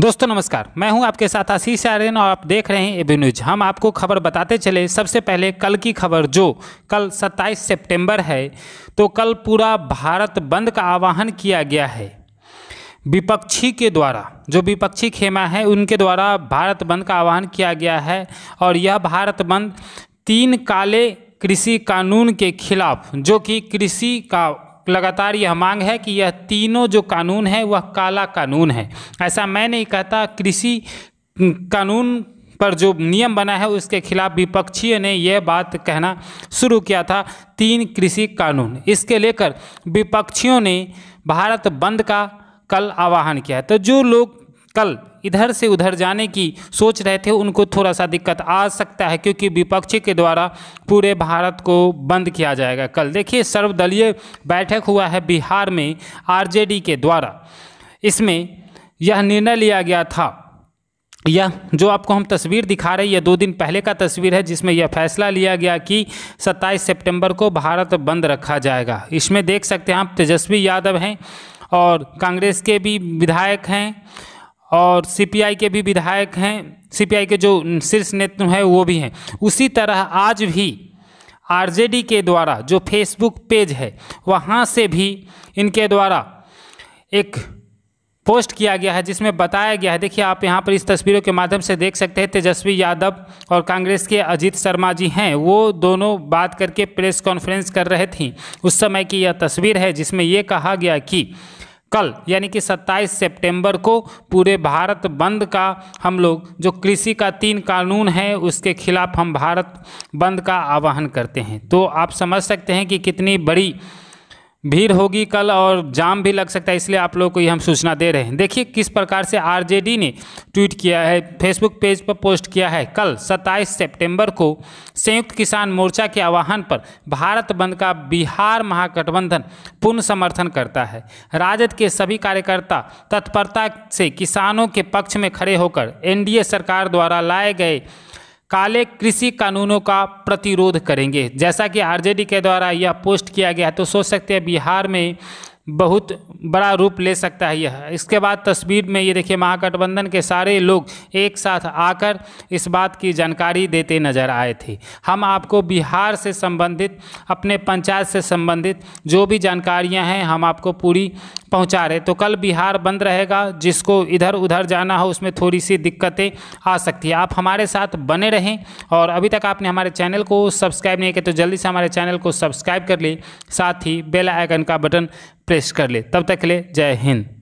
दोस्तों नमस्कार मैं हूं आपके साथ आशीष आर्यन और आप देख रहे हैं एबी न्यूज हम आपको खबर बताते चले सबसे पहले कल की खबर जो कल 27 सितंबर है तो कल पूरा भारत बंद का आह्वान किया गया है विपक्षी के द्वारा जो विपक्षी खेमा है उनके द्वारा भारत बंद का आह्वान किया गया है और यह भारत बंद तीन काले कृषि कानून के खिलाफ जो कि कृषि का लगातार यह मांग है कि यह तीनों जो कानून है वह काला कानून है ऐसा मैं नहीं कहता कृषि कानून पर जो नियम बना है उसके खिलाफ विपक्षी ने यह बात कहना शुरू किया था तीन कृषि कानून इसके लेकर विपक्षियों ने भारत बंद का कल आह्वान किया तो जो लोग कल इधर से उधर जाने की सोच रहे थे उनको थोड़ा सा दिक्कत आ सकता है क्योंकि विपक्षी के द्वारा पूरे भारत को बंद किया जाएगा कल देखिए सर्वदलीय बैठक हुआ है बिहार में आरजेडी के द्वारा इसमें यह निर्णय लिया गया था यह जो आपको हम तस्वीर दिखा रहे हैं यह दो दिन पहले का तस्वीर है जिसमें यह फैसला लिया गया कि 27 सितंबर को भारत बंद रखा जाएगा इसमें देख सकते हैं आप तेजस्वी यादव हैं और कांग्रेस के भी विधायक हैं और सीपीआई के भी विधायक हैं सीपीआई के जो शीर्ष नेतृत्व हैं वो भी हैं उसी तरह आज भी आरजेडी के द्वारा जो फेसबुक पेज है वहाँ से भी इनके द्वारा एक पोस्ट किया गया है जिसमें बताया गया है देखिए आप यहाँ पर इस तस्वीरों के माध्यम से देख सकते हैं तेजस्वी यादव और कांग्रेस के अजीत शर्मा जी हैं वो दोनों बात करके प्रेस कॉन्फ्रेंस कर रहे थी उस समय की यह तस्वीर है जिसमें ये कहा गया कि कल यानी कि 27 सितंबर को पूरे भारत बंद का हम लोग जो कृषि का तीन कानून है उसके खिलाफ हम भारत बंद का आह्वान करते हैं तो आप समझ सकते हैं कि कितनी बड़ी भीड़ होगी कल और जाम भी लग सकता है इसलिए आप लोगों को ये हम सूचना दे रहे हैं देखिए किस प्रकार से आरजेडी ने ट्वीट किया है फेसबुक पेज पर पोस्ट किया है कल 27 सितंबर को संयुक्त किसान मोर्चा के आह्वान पर भारत बंद का बिहार महागठबंधन पूर्ण समर्थन करता है राजद के सभी कार्यकर्ता तत्परता से किसानों के पक्ष में खड़े होकर एन सरकार द्वारा लाए गए काले कृषि कानूनों का प्रतिरोध करेंगे जैसा कि आरजेडी के द्वारा यह पोस्ट किया गया तो सोच सकते हैं बिहार में बहुत बड़ा रूप ले सकता है यह इसके बाद तस्वीर में ये देखिए महागठबंधन के सारे लोग एक साथ आकर इस बात की जानकारी देते नज़र आए थे हम आपको बिहार से संबंधित अपने पंचायत से संबंधित जो भी जानकारियां हैं हम आपको पूरी पहुंचा रहे तो कल बिहार बंद रहेगा जिसको इधर उधर जाना हो उसमें थोड़ी सी दिक्कतें आ सकती है आप हमारे साथ बने रहें और अभी तक आपने हमारे चैनल को सब्सक्राइब नहीं किया तो जल्दी से हमारे चैनल को सब्सक्राइब कर लें साथ ही बेल आइकन का बटन प्रेस कर ले तब तक ले जय हिंद